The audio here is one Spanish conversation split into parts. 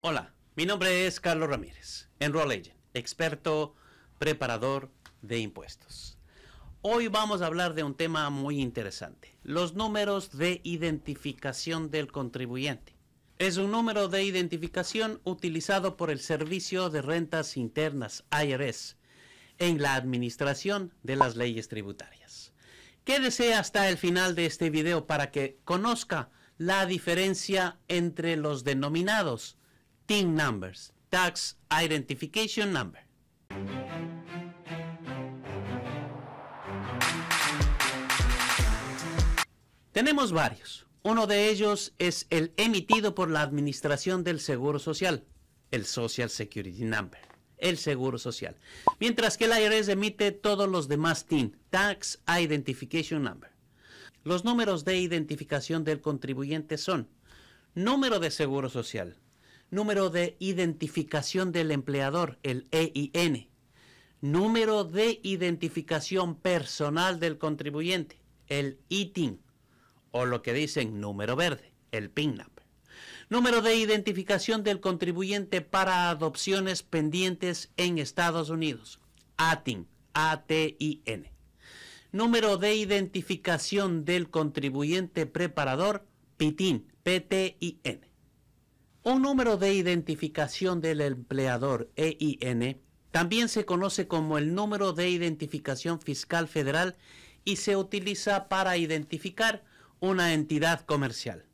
Hola, mi nombre es Carlos Ramírez, Enroll Agent, experto preparador de impuestos. Hoy vamos a hablar de un tema muy interesante, los números de identificación del contribuyente. Es un número de identificación utilizado por el Servicio de Rentas Internas, IRS, en la administración de las leyes tributarias. Quédese hasta el final de este video para que conozca la diferencia entre los denominados TIN numbers, Tax Identification Number. Tenemos varios. Uno de ellos es el emitido por la Administración del Seguro Social, el Social Security Number, el Seguro Social. Mientras que el IRS emite todos los demás TIN, Tax Identification Number. Los números de identificación del contribuyente son número de seguro social, número de identificación del empleador, el EIN, número de identificación personal del contribuyente, el ITIN, o lo que dicen número verde, el PIN Número de identificación del contribuyente para adopciones pendientes en Estados Unidos, ATIN, ATIN. Número de identificación del contribuyente preparador, PITIN, PTIN un número de identificación del empleador, EIN, también se conoce como el número de identificación fiscal federal y se utiliza para identificar una entidad comercial.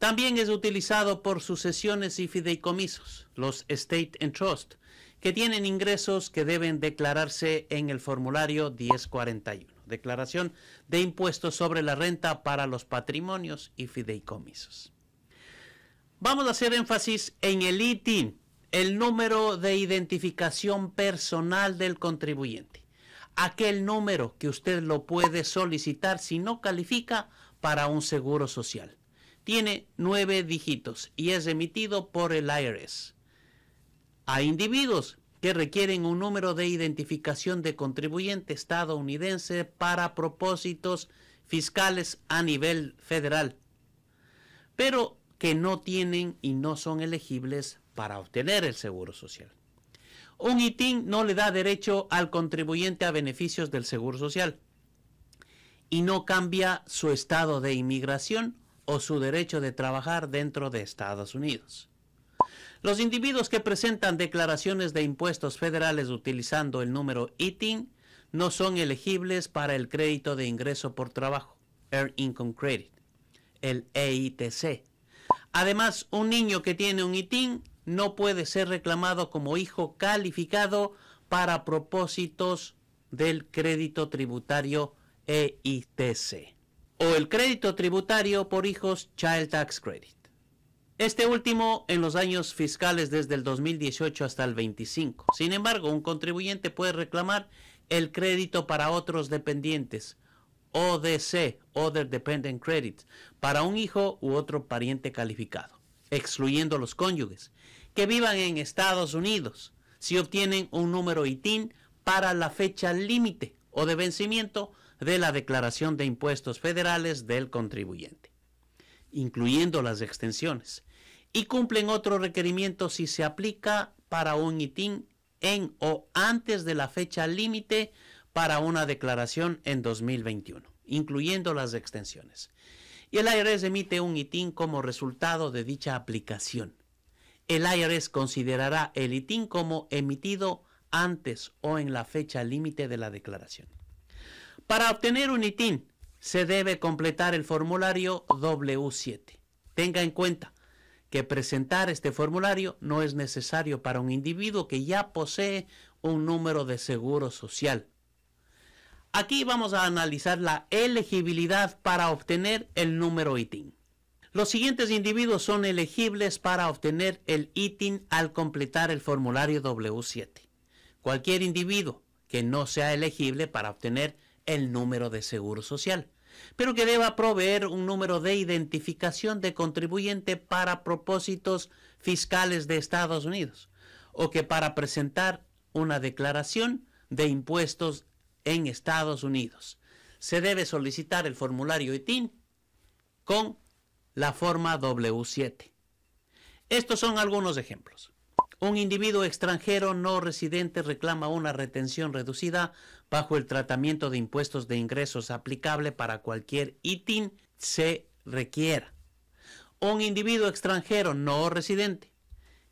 También es utilizado por sucesiones y fideicomisos, los State and Trust, que tienen ingresos que deben declararse en el formulario 1041, Declaración de Impuestos sobre la Renta para los Patrimonios y Fideicomisos. Vamos a hacer énfasis en el ITIN, el número de identificación personal del contribuyente. Aquel número que usted lo puede solicitar si no califica para un seguro social. Tiene nueve dígitos y es emitido por el IRS. Hay individuos que requieren un número de identificación de contribuyente estadounidense para propósitos fiscales a nivel federal. Pero que no tienen y no son elegibles para obtener el seguro social. Un ITIN no le da derecho al contribuyente a beneficios del seguro social y no cambia su estado de inmigración o su derecho de trabajar dentro de Estados Unidos. Los individuos que presentan declaraciones de impuestos federales utilizando el número ITIN no son elegibles para el crédito de ingreso por trabajo, Earned Income Credit, el EITC Además, un niño que tiene un ITIN no puede ser reclamado como hijo calificado para propósitos del crédito tributario EITC o el crédito tributario por hijos Child Tax Credit. Este último en los años fiscales desde el 2018 hasta el 25. Sin embargo, un contribuyente puede reclamar el crédito para otros dependientes ODC, Other Dependent Credit, para un hijo u otro pariente calificado, excluyendo los cónyuges, que vivan en Estados Unidos, si obtienen un número ITIN para la fecha límite o de vencimiento de la declaración de impuestos federales del contribuyente, incluyendo las extensiones, y cumplen otro requerimiento si se aplica para un ITIN en o antes de la fecha límite para una declaración en 2021, incluyendo las extensiones. Y el IRS emite un ITIN como resultado de dicha aplicación. El IRS considerará el ITIN como emitido antes o en la fecha límite de la declaración. Para obtener un ITIN se debe completar el formulario W7. Tenga en cuenta que presentar este formulario no es necesario para un individuo que ya posee un número de seguro social Aquí vamos a analizar la elegibilidad para obtener el número ITIN. Los siguientes individuos son elegibles para obtener el ITIN al completar el formulario W7. Cualquier individuo que no sea elegible para obtener el número de seguro social, pero que deba proveer un número de identificación de contribuyente para propósitos fiscales de Estados Unidos, o que para presentar una declaración de impuestos en Estados Unidos. Se debe solicitar el formulario ITIN con la forma W7. Estos son algunos ejemplos. Un individuo extranjero no residente reclama una retención reducida bajo el tratamiento de impuestos de ingresos aplicable para cualquier ITIN se requiera. Un individuo extranjero no residente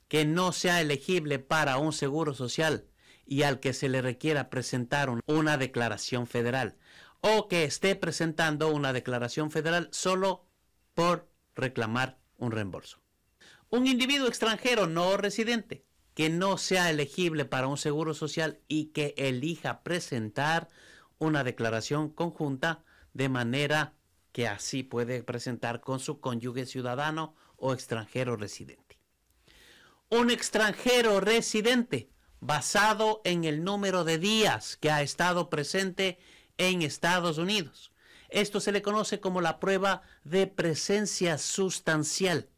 que no sea elegible para un seguro social y al que se le requiera presentar una declaración federal o que esté presentando una declaración federal solo por reclamar un reembolso. Un individuo extranjero no residente que no sea elegible para un seguro social y que elija presentar una declaración conjunta de manera que así puede presentar con su cónyuge ciudadano o extranjero residente. Un extranjero residente basado en el número de días que ha estado presente en Estados Unidos. Esto se le conoce como la prueba de presencia sustancial,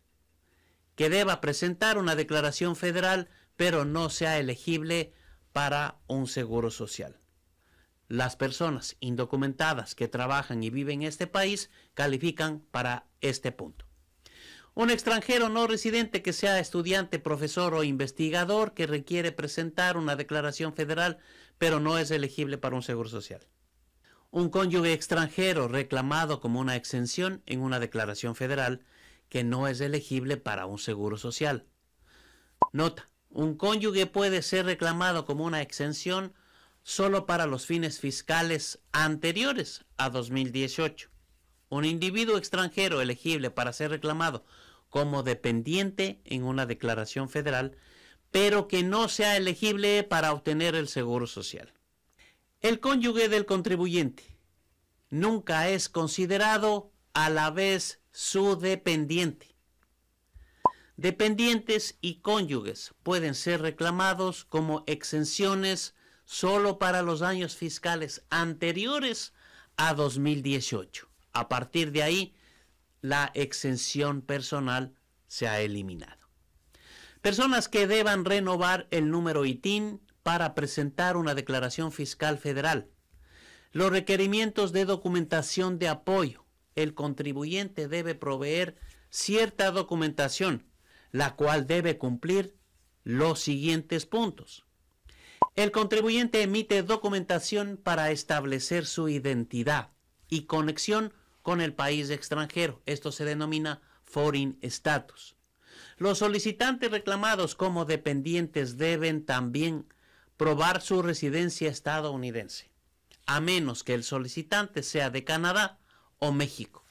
que deba presentar una declaración federal, pero no sea elegible para un seguro social. Las personas indocumentadas que trabajan y viven en este país califican para este punto. Un extranjero no residente que sea estudiante, profesor o investigador que requiere presentar una declaración federal, pero no es elegible para un seguro social. Un cónyuge extranjero reclamado como una exención en una declaración federal que no es elegible para un seguro social. Nota, un cónyuge puede ser reclamado como una exención solo para los fines fiscales anteriores a 2018. Un individuo extranjero elegible para ser reclamado como dependiente en una declaración federal, pero que no sea elegible para obtener el seguro social. El cónyuge del contribuyente nunca es considerado a la vez su dependiente. Dependientes y cónyuges pueden ser reclamados como exenciones solo para los años fiscales anteriores a 2018. A partir de ahí, la exención personal se ha eliminado. Personas que deban renovar el número ITIN para presentar una declaración fiscal federal. Los requerimientos de documentación de apoyo. El contribuyente debe proveer cierta documentación, la cual debe cumplir los siguientes puntos. El contribuyente emite documentación para establecer su identidad y conexión con el país extranjero. Esto se denomina foreign status. Los solicitantes reclamados como dependientes deben también probar su residencia estadounidense, a menos que el solicitante sea de Canadá o México,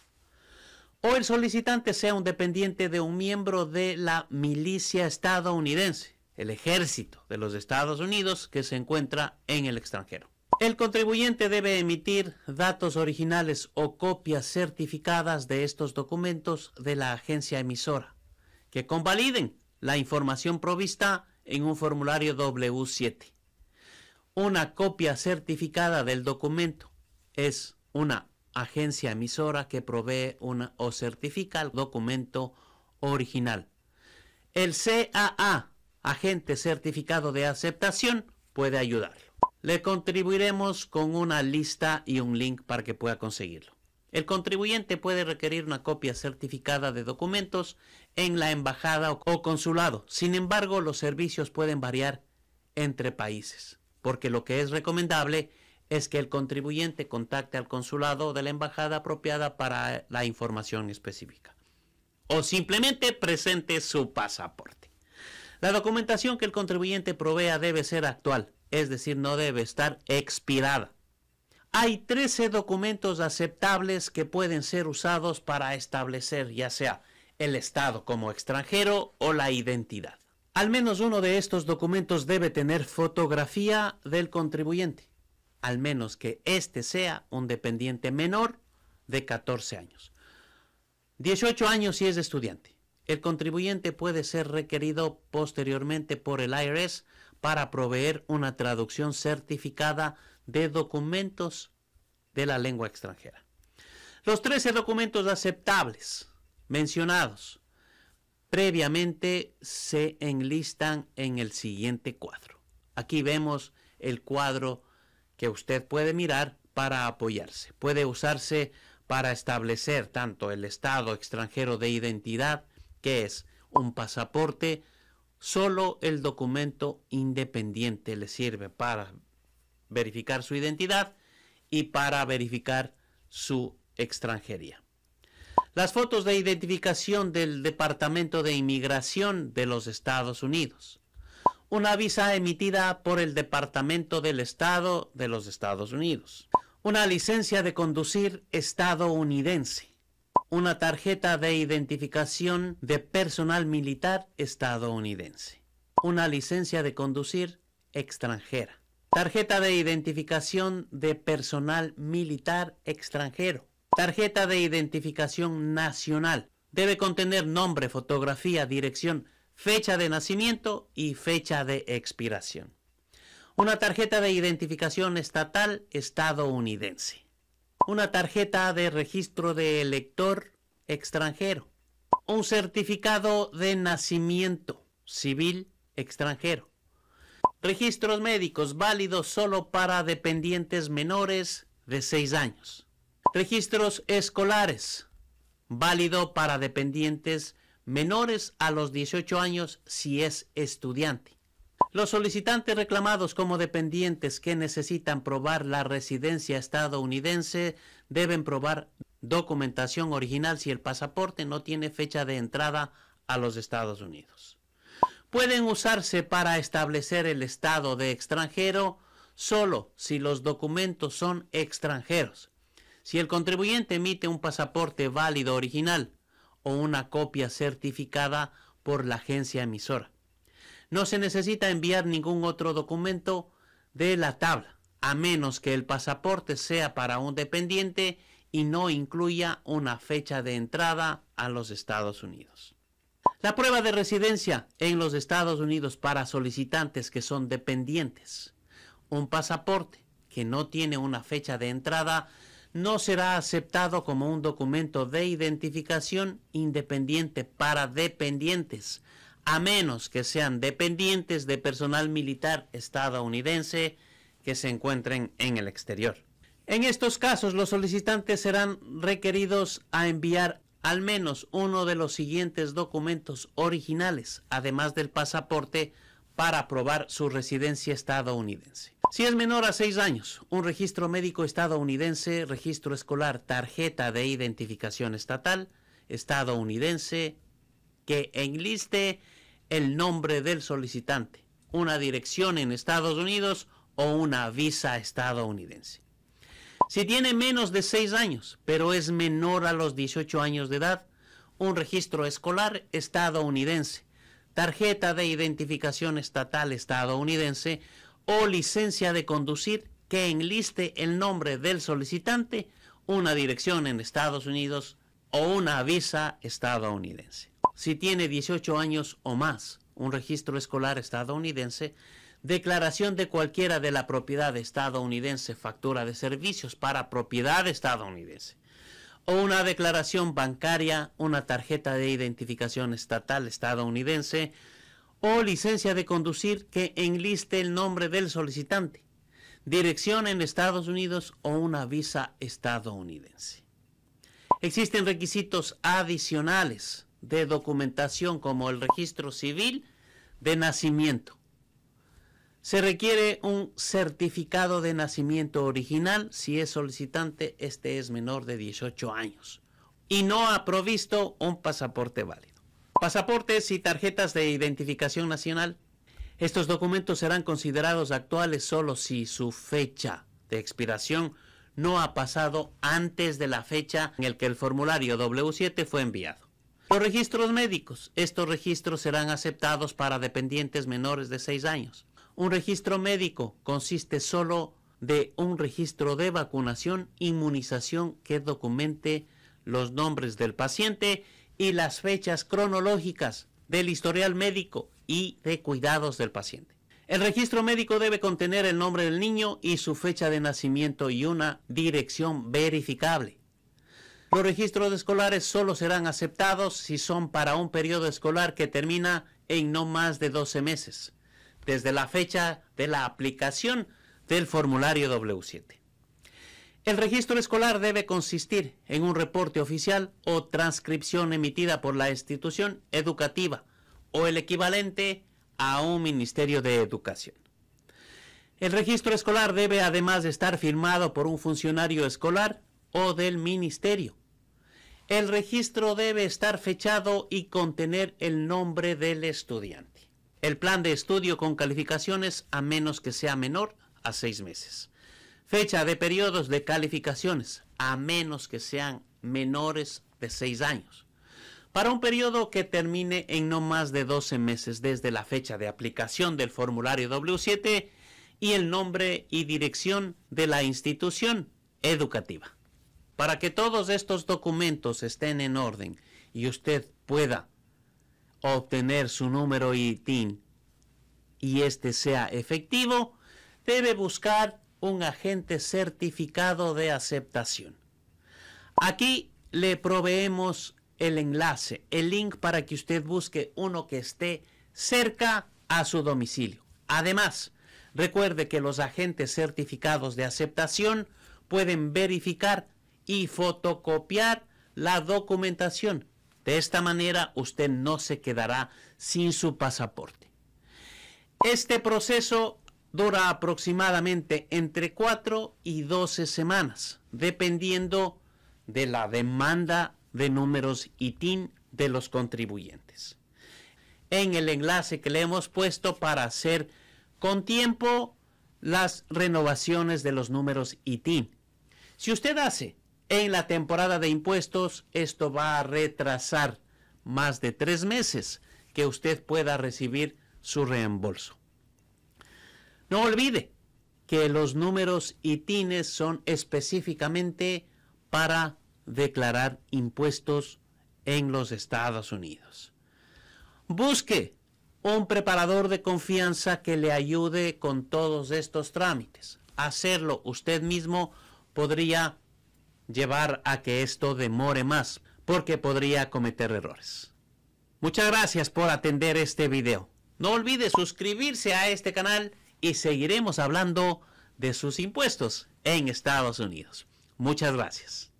o el solicitante sea un dependiente de un miembro de la milicia estadounidense, el ejército de los Estados Unidos que se encuentra en el extranjero. El contribuyente debe emitir datos originales o copias certificadas de estos documentos de la agencia emisora, que convaliden la información provista en un formulario W7. Una copia certificada del documento es una agencia emisora que provee o certifica el documento original. El CAA, agente certificado de aceptación, puede ayudar. Le contribuiremos con una lista y un link para que pueda conseguirlo. El contribuyente puede requerir una copia certificada de documentos en la embajada o consulado. Sin embargo, los servicios pueden variar entre países, porque lo que es recomendable es que el contribuyente contacte al consulado de la embajada apropiada para la información específica. O simplemente presente su pasaporte. La documentación que el contribuyente provea debe ser actual, es decir, no debe estar expirada. Hay 13 documentos aceptables que pueden ser usados para establecer ya sea el estado como extranjero o la identidad. Al menos uno de estos documentos debe tener fotografía del contribuyente, al menos que éste sea un dependiente menor de 14 años. 18 años si es estudiante el contribuyente puede ser requerido posteriormente por el IRS para proveer una traducción certificada de documentos de la lengua extranjera. Los 13 documentos aceptables mencionados previamente se enlistan en el siguiente cuadro. Aquí vemos el cuadro que usted puede mirar para apoyarse. Puede usarse para establecer tanto el estado extranjero de identidad que es un pasaporte, solo el documento independiente le sirve para verificar su identidad y para verificar su extranjería. Las fotos de identificación del Departamento de Inmigración de los Estados Unidos. Una visa emitida por el Departamento del Estado de los Estados Unidos. Una licencia de conducir estadounidense una tarjeta de identificación de personal militar estadounidense, una licencia de conducir extranjera, tarjeta de identificación de personal militar extranjero, tarjeta de identificación nacional. Debe contener nombre, fotografía, dirección, fecha de nacimiento y fecha de expiración. Una tarjeta de identificación estatal estadounidense una tarjeta de registro de elector extranjero, un certificado de nacimiento civil extranjero, registros médicos válidos solo para dependientes menores de 6 años, registros escolares válido para dependientes menores a los 18 años si es estudiante. Los solicitantes reclamados como dependientes que necesitan probar la residencia estadounidense deben probar documentación original si el pasaporte no tiene fecha de entrada a los Estados Unidos. Pueden usarse para establecer el estado de extranjero solo si los documentos son extranjeros. Si el contribuyente emite un pasaporte válido original o una copia certificada por la agencia emisora. No se necesita enviar ningún otro documento de la tabla, a menos que el pasaporte sea para un dependiente y no incluya una fecha de entrada a los Estados Unidos. La prueba de residencia en los Estados Unidos para solicitantes que son dependientes. Un pasaporte que no tiene una fecha de entrada no será aceptado como un documento de identificación independiente para dependientes, a menos que sean dependientes de personal militar estadounidense que se encuentren en el exterior. En estos casos, los solicitantes serán requeridos a enviar al menos uno de los siguientes documentos originales, además del pasaporte, para probar su residencia estadounidense. Si es menor a 6 años, un registro médico estadounidense, registro escolar, tarjeta de identificación estatal, estadounidense, que enliste el nombre del solicitante, una dirección en Estados Unidos o una visa estadounidense. Si tiene menos de seis años, pero es menor a los 18 años de edad, un registro escolar estadounidense, tarjeta de identificación estatal estadounidense o licencia de conducir que enliste el nombre del solicitante, una dirección en Estados Unidos o una visa estadounidense si tiene 18 años o más, un registro escolar estadounidense, declaración de cualquiera de la propiedad estadounidense, factura de servicios para propiedad estadounidense, o una declaración bancaria, una tarjeta de identificación estatal estadounidense, o licencia de conducir que enliste el nombre del solicitante, dirección en Estados Unidos o una visa estadounidense. Existen requisitos adicionales de documentación como el registro civil de nacimiento. Se requiere un certificado de nacimiento original si es solicitante, este es menor de 18 años y no ha provisto un pasaporte válido. Pasaportes y tarjetas de identificación nacional. Estos documentos serán considerados actuales solo si su fecha de expiración no ha pasado antes de la fecha en la que el formulario W7 fue enviado. Los registros médicos, estos registros serán aceptados para dependientes menores de 6 años. Un registro médico consiste solo de un registro de vacunación, inmunización que documente los nombres del paciente y las fechas cronológicas del historial médico y de cuidados del paciente. El registro médico debe contener el nombre del niño y su fecha de nacimiento y una dirección verificable. Los registros escolares solo serán aceptados si son para un periodo escolar que termina en no más de 12 meses, desde la fecha de la aplicación del formulario W7. El registro escolar debe consistir en un reporte oficial o transcripción emitida por la institución educativa o el equivalente a un Ministerio de Educación. El registro escolar debe además estar firmado por un funcionario escolar o del ministerio. El registro debe estar fechado y contener el nombre del estudiante. El plan de estudio con calificaciones a menos que sea menor a seis meses. Fecha de periodos de calificaciones a menos que sean menores de seis años. Para un periodo que termine en no más de 12 meses desde la fecha de aplicación del formulario W7 y el nombre y dirección de la institución educativa para que todos estos documentos estén en orden y usted pueda obtener su número ITIN y este sea efectivo, debe buscar un agente certificado de aceptación. Aquí le proveemos el enlace, el link para que usted busque uno que esté cerca a su domicilio. Además, recuerde que los agentes certificados de aceptación pueden verificar y fotocopiar la documentación. De esta manera usted no se quedará sin su pasaporte. Este proceso dura aproximadamente entre 4 y 12 semanas, dependiendo de la demanda de números ITIN de los contribuyentes. En el enlace que le hemos puesto para hacer con tiempo las renovaciones de los números ITIN. Si usted hace en la temporada de impuestos esto va a retrasar más de tres meses que usted pueda recibir su reembolso. No olvide que los números y tines son específicamente para declarar impuestos en los Estados Unidos. Busque un preparador de confianza que le ayude con todos estos trámites. Hacerlo usted mismo podría llevar a que esto demore más, porque podría cometer errores. Muchas gracias por atender este video. No olvide suscribirse a este canal y seguiremos hablando de sus impuestos en Estados Unidos. Muchas gracias.